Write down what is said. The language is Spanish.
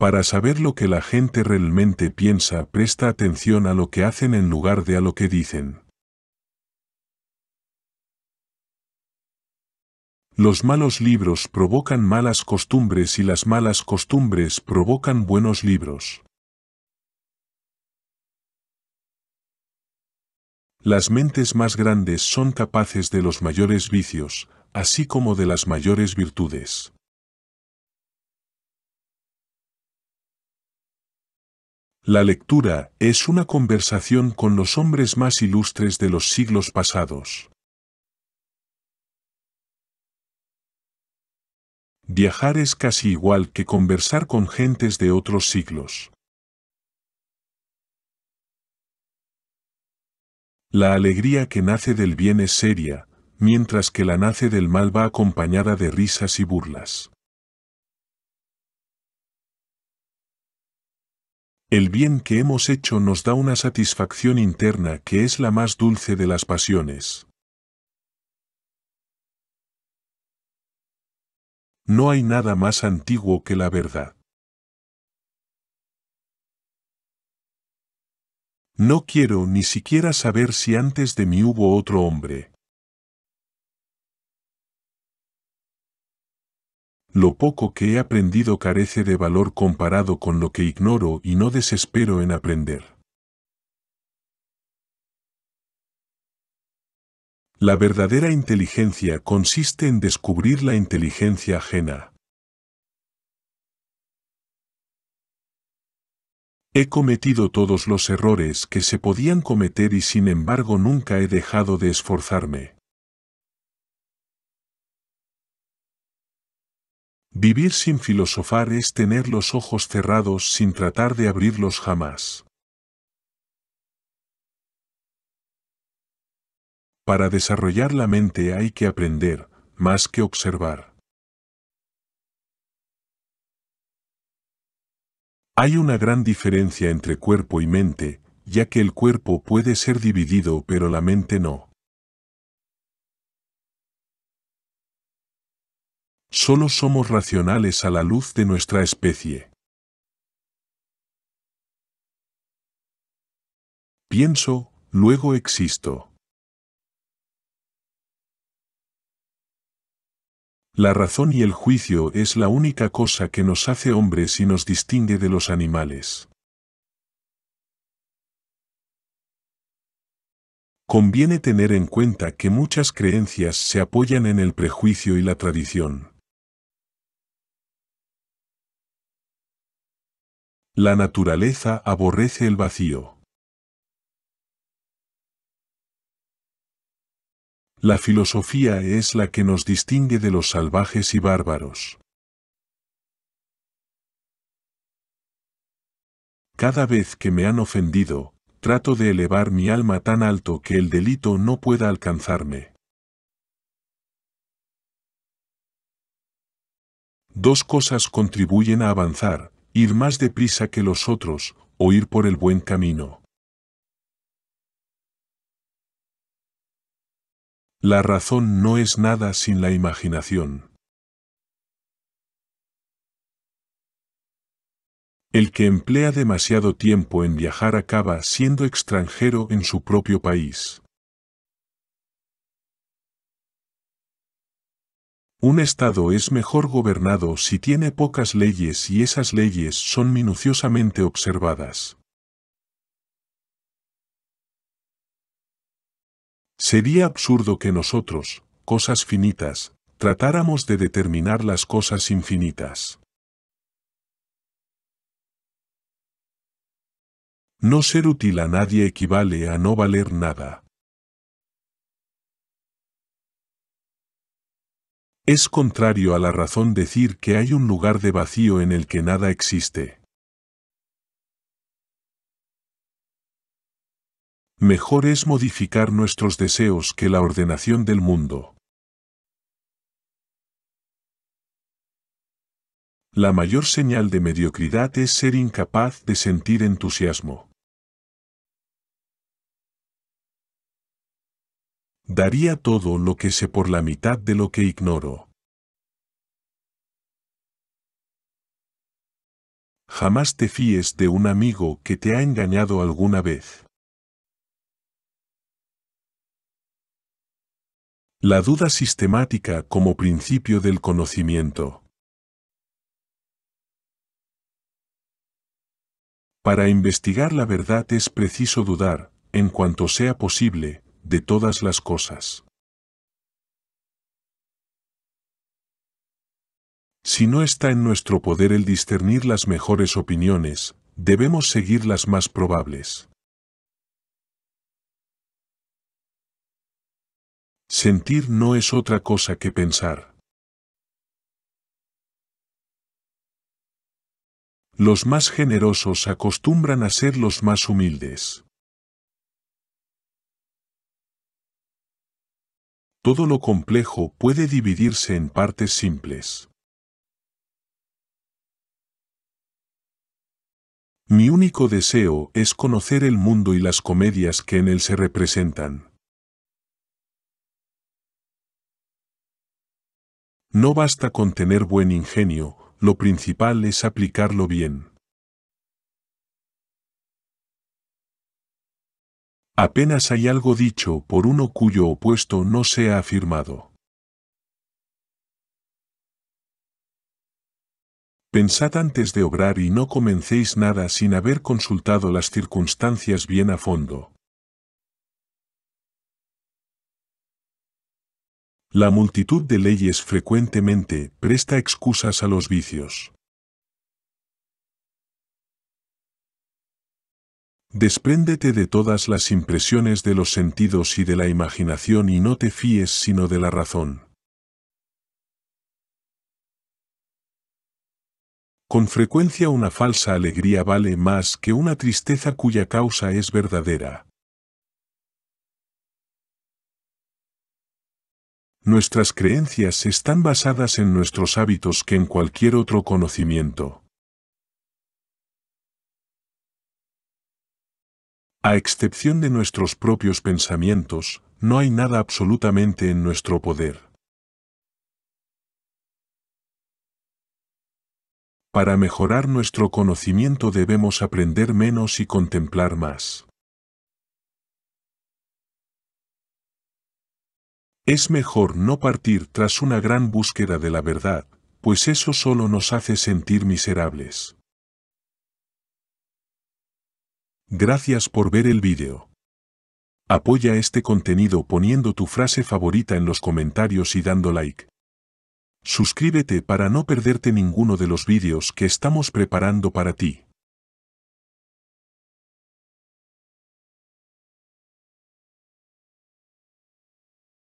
Para saber lo que la gente realmente piensa, presta atención a lo que hacen en lugar de a lo que dicen. Los malos libros provocan malas costumbres y las malas costumbres provocan buenos libros. Las mentes más grandes son capaces de los mayores vicios, así como de las mayores virtudes. La lectura es una conversación con los hombres más ilustres de los siglos pasados. Viajar es casi igual que conversar con gentes de otros siglos. La alegría que nace del bien es seria, mientras que la nace del mal va acompañada de risas y burlas. El bien que hemos hecho nos da una satisfacción interna que es la más dulce de las pasiones. No hay nada más antiguo que la verdad. No quiero ni siquiera saber si antes de mí hubo otro hombre. Lo poco que he aprendido carece de valor comparado con lo que ignoro y no desespero en aprender. La verdadera inteligencia consiste en descubrir la inteligencia ajena. He cometido todos los errores que se podían cometer y sin embargo nunca he dejado de esforzarme. Vivir sin filosofar es tener los ojos cerrados sin tratar de abrirlos jamás. Para desarrollar la mente hay que aprender, más que observar. Hay una gran diferencia entre cuerpo y mente, ya que el cuerpo puede ser dividido pero la mente no. Solo somos racionales a la luz de nuestra especie. Pienso, luego existo. La razón y el juicio es la única cosa que nos hace hombres y nos distingue de los animales. Conviene tener en cuenta que muchas creencias se apoyan en el prejuicio y la tradición. La naturaleza aborrece el vacío. La filosofía es la que nos distingue de los salvajes y bárbaros. Cada vez que me han ofendido, trato de elevar mi alma tan alto que el delito no pueda alcanzarme. Dos cosas contribuyen a avanzar, ir más deprisa que los otros, o ir por el buen camino. La razón no es nada sin la imaginación. El que emplea demasiado tiempo en viajar acaba siendo extranjero en su propio país. Un Estado es mejor gobernado si tiene pocas leyes y esas leyes son minuciosamente observadas. Sería absurdo que nosotros, cosas finitas, tratáramos de determinar las cosas infinitas. No ser útil a nadie equivale a no valer nada. Es contrario a la razón decir que hay un lugar de vacío en el que nada existe. Mejor es modificar nuestros deseos que la ordenación del mundo. La mayor señal de mediocridad es ser incapaz de sentir entusiasmo. Daría todo lo que sé por la mitad de lo que ignoro. Jamás te fíes de un amigo que te ha engañado alguna vez. La duda sistemática como principio del conocimiento. Para investigar la verdad es preciso dudar, en cuanto sea posible, de todas las cosas. Si no está en nuestro poder el discernir las mejores opiniones, debemos seguir las más probables. Sentir no es otra cosa que pensar. Los más generosos acostumbran a ser los más humildes. todo lo complejo puede dividirse en partes simples. Mi único deseo es conocer el mundo y las comedias que en él se representan. No basta con tener buen ingenio, lo principal es aplicarlo bien. Apenas hay algo dicho por uno cuyo opuesto no sea afirmado. Pensad antes de obrar y no comencéis nada sin haber consultado las circunstancias bien a fondo. La multitud de leyes frecuentemente presta excusas a los vicios. Despréndete de todas las impresiones de los sentidos y de la imaginación y no te fíes sino de la razón. Con frecuencia una falsa alegría vale más que una tristeza cuya causa es verdadera. Nuestras creencias están basadas en nuestros hábitos que en cualquier otro conocimiento. A excepción de nuestros propios pensamientos, no hay nada absolutamente en nuestro poder. Para mejorar nuestro conocimiento debemos aprender menos y contemplar más. Es mejor no partir tras una gran búsqueda de la verdad, pues eso solo nos hace sentir miserables. Gracias por ver el vídeo. Apoya este contenido poniendo tu frase favorita en los comentarios y dando like. Suscríbete para no perderte ninguno de los vídeos que estamos preparando para ti.